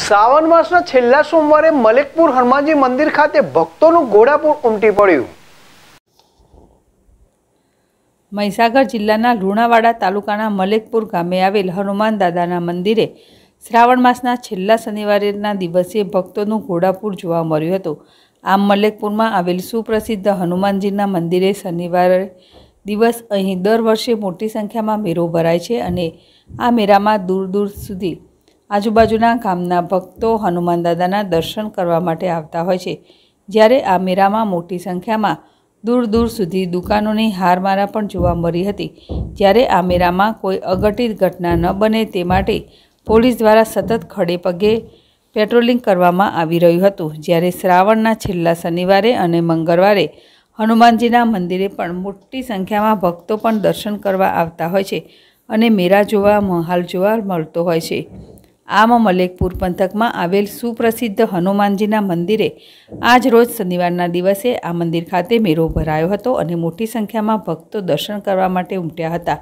શ્રાવણ માસના છેલ્લા સોમવારે મલેકપુર હનુમાનજી મંદિર ખાતે ભક્તોનું ઘોડાપુર ઉમટી પડ્યું મહીસાગર જિલ્લાના લુણાવાડા તાલુકાના મલેકપુર ગામે આવેલ હનુમાન દાદાના મંદિરે શ્રાવણ માસના છેલ્લા શનિવારેના દિવસે ભક્તોનું ઘોડાપુર જોવા મળ્યું હતું આમ મલેકપુરમાં આવેલ સુપ્રસિદ્ધ હનુમાનજીના મંદિરે શનિવારે દિવસ અહીં દર વર્ષે મોટી સંખ્યામાં મેળો ભરાય છે અને આ મેળામાં દૂર દૂર સુધી આજુબાજુના ગામના ભક્તો હનુમાન દાદાના દર્શન કરવા માટે આવતા હોય છે જ્યારે આ મેળામાં મોટી સંખ્યામાં દૂર દૂર સુધી દુકાનોની હારમારા પણ જોવા મળી હતી જ્યારે આ મેળામાં કોઈ અઘટિત ઘટના ન બને તે માટે પોલીસ દ્વારા સતત ખડે પગે પેટ્રોલિંગ કરવામાં આવી રહ્યું હતું જ્યારે શ્રાવણના છેલ્લા શનિવારે અને મંગળવારે હનુમાનજીના મંદિરે પણ મોટી સંખ્યામાં ભક્તો પણ દર્શન કરવા આવતા હોય છે અને મેળા જોવા મહાલ જોવા મળતો હોય છે આમ મલેકપુર પંથકમાં આવેલ સુપ્રસિદ્ધ હનુમાનજીના મંદિરે આજ રોજ શનિવારના દિવસે આ મંદિર ખાતે મેળો ભરાયો હતો અને મોટી સંખ્યામાં ભક્તો દર્શન કરવા માટે ઉમટ્યા હતા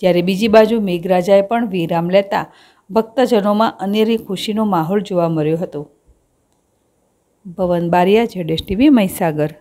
જ્યારે બીજી બાજુ મેઘરાજાએ પણ વિરામ લેતા ભક્તજનોમાં અનેરી ખુશીનો માહોલ જોવા મળ્યો હતો ભવન બારિયા જડેશ ટીવી મહીસાગર